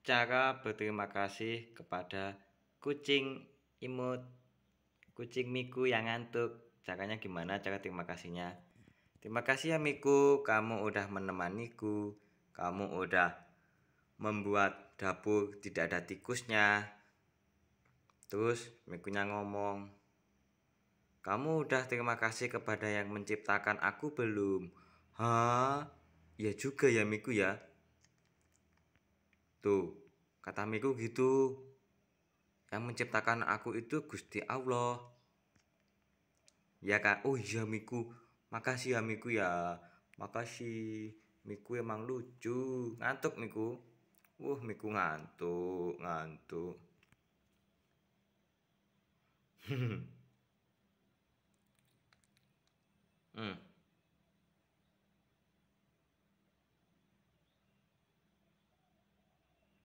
cara berterima kasih kepada kucing imut, kucing Miku yang ngantuk. Caranya gimana cara terima kasihnya? Terima kasih ya Miku, kamu udah menemaniku. Kamu udah membuat dapur tidak ada tikusnya. Terus Mikunya ngomong, "Kamu udah terima kasih kepada yang menciptakan aku belum?" ha Ya juga ya Miku ya." Tuh, gitu. kata miku gitu. Yang menciptakan aku itu Gusti Allah. Ya kak, oh iya miku. Makasih ya miku ya. Makasih. Miku emang lucu. Ngantuk miku. Wuh, miku ngantuk, ngantuk. hmm.